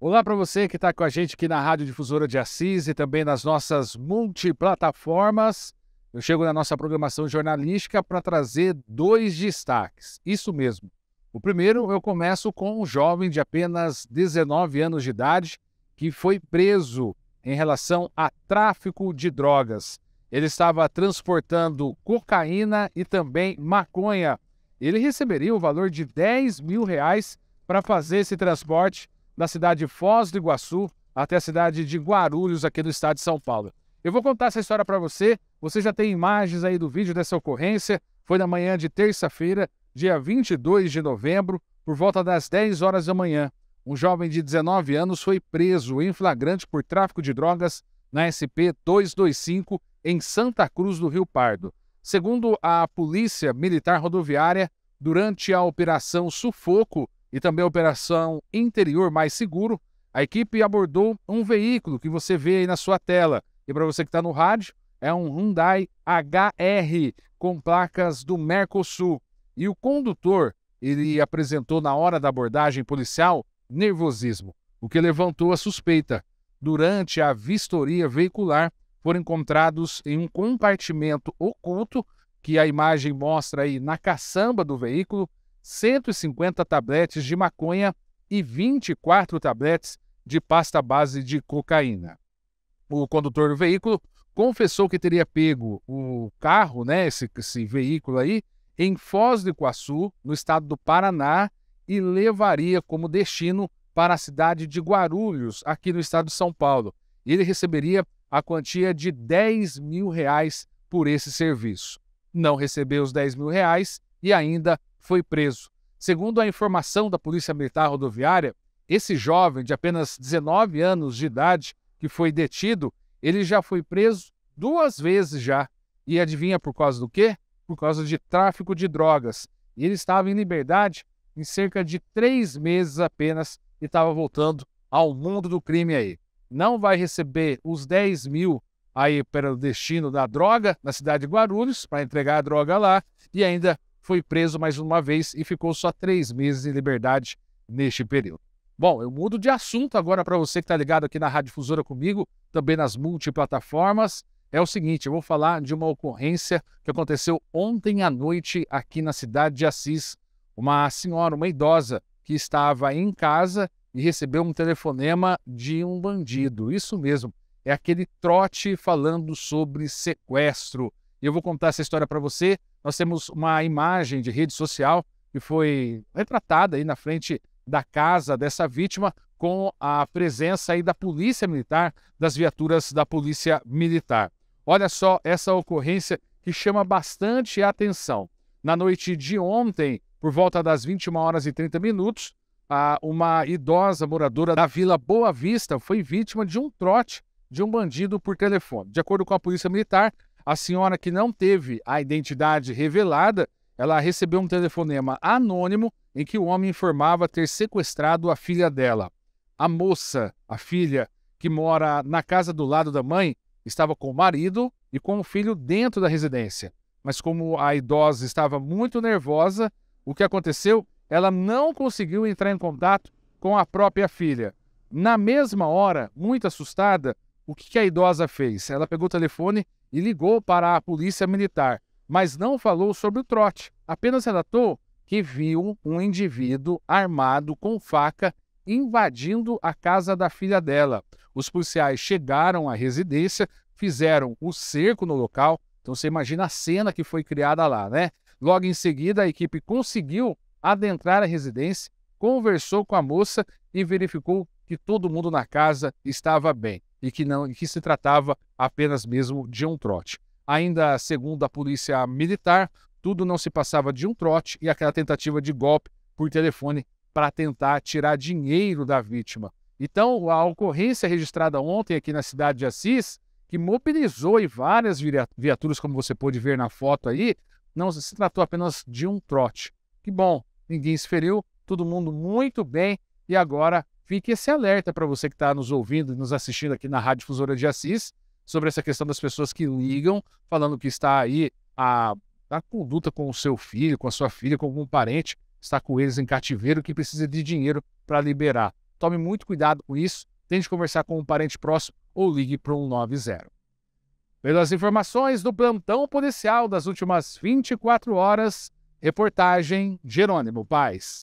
Olá para você que está com a gente aqui na Rádio Difusora de Assis e também nas nossas multiplataformas. Eu chego na nossa programação jornalística para trazer dois destaques. Isso mesmo. O primeiro eu começo com um jovem de apenas 19 anos de idade que foi preso em relação a tráfico de drogas. Ele estava transportando cocaína e também maconha. Ele receberia o valor de 10 mil reais para fazer esse transporte da cidade de Foz do Iguaçu até a cidade de Guarulhos, aqui do estado de São Paulo. Eu vou contar essa história para você. Você já tem imagens aí do vídeo dessa ocorrência. Foi na manhã de terça-feira, dia 22 de novembro, por volta das 10 horas da manhã. Um jovem de 19 anos foi preso em flagrante por tráfico de drogas na SP 225 em Santa Cruz do Rio Pardo. Segundo a Polícia Militar Rodoviária, durante a Operação Sufoco, e também a Operação Interior Mais Seguro, a equipe abordou um veículo que você vê aí na sua tela. E para você que está no rádio, é um Hyundai HR com placas do Mercosul. E o condutor, ele apresentou na hora da abordagem policial nervosismo, o que levantou a suspeita. Durante a vistoria veicular, foram encontrados em um compartimento oculto, que a imagem mostra aí na caçamba do veículo, 150 tabletes de maconha e 24 tabletes de pasta base de cocaína. O condutor do veículo confessou que teria pego o carro, né, esse, esse veículo aí, em Foz do Iguaçu, no estado do Paraná, e levaria como destino para a cidade de Guarulhos, aqui no estado de São Paulo. ele receberia a quantia de 10 mil reais por esse serviço. Não recebeu os 10 mil reais e ainda foi preso. Segundo a informação da Polícia Militar Rodoviária, esse jovem de apenas 19 anos de idade que foi detido, ele já foi preso duas vezes já. E adivinha por causa do quê? Por causa de tráfico de drogas. E ele estava em liberdade em cerca de três meses apenas e estava voltando ao mundo do crime aí. Não vai receber os 10 mil aí para o destino da droga na cidade de Guarulhos, para entregar a droga lá, e ainda foi preso mais uma vez e ficou só três meses em liberdade neste período. Bom, eu mudo de assunto agora para você que está ligado aqui na Rádio Fusora comigo, também nas multiplataformas. É o seguinte, eu vou falar de uma ocorrência que aconteceu ontem à noite aqui na cidade de Assis. Uma senhora, uma idosa, que estava em casa e recebeu um telefonema de um bandido. Isso mesmo, é aquele trote falando sobre sequestro. E eu vou contar essa história para você nós temos uma imagem de rede social que foi retratada aí na frente da casa dessa vítima com a presença aí da polícia militar, das viaturas da polícia militar. Olha só essa ocorrência que chama bastante atenção. Na noite de ontem, por volta das 21 horas e 30 minutos, uma idosa moradora da Vila Boa Vista foi vítima de um trote de um bandido por telefone. De acordo com a Polícia Militar, a senhora que não teve a identidade revelada, ela recebeu um telefonema anônimo em que o homem informava ter sequestrado a filha dela. A moça, a filha, que mora na casa do lado da mãe, estava com o marido e com o filho dentro da residência. Mas como a idosa estava muito nervosa, o que aconteceu? Ela não conseguiu entrar em contato com a própria filha. Na mesma hora, muito assustada, o que a idosa fez? Ela pegou o telefone e ligou para a polícia militar, mas não falou sobre o trote. Apenas relatou que viu um indivíduo armado com faca invadindo a casa da filha dela. Os policiais chegaram à residência, fizeram o cerco no local. Então você imagina a cena que foi criada lá, né? Logo em seguida, a equipe conseguiu adentrar a residência, conversou com a moça e verificou que todo mundo na casa estava bem e que não e que se tratava apenas mesmo de um trote. Ainda segundo a polícia militar, tudo não se passava de um trote e aquela tentativa de golpe por telefone para tentar tirar dinheiro da vítima. Então, a ocorrência registrada ontem aqui na cidade de Assis, que mobilizou várias viaturas, como você pôde ver na foto aí, não se tratou apenas de um trote. Que bom, ninguém se feriu, todo mundo muito bem e agora fique esse alerta para você que está nos ouvindo e nos assistindo aqui na Rádio Fusora de Assis sobre essa questão das pessoas que ligam falando que está aí a, a conduta com o seu filho, com a sua filha, com algum parente, está com eles em cativeiro que precisa de dinheiro para liberar. Tome muito cuidado com isso, tente conversar com um parente próximo ou ligue para o 190. Pelas informações do plantão policial das últimas 24 horas, reportagem Jerônimo Paz.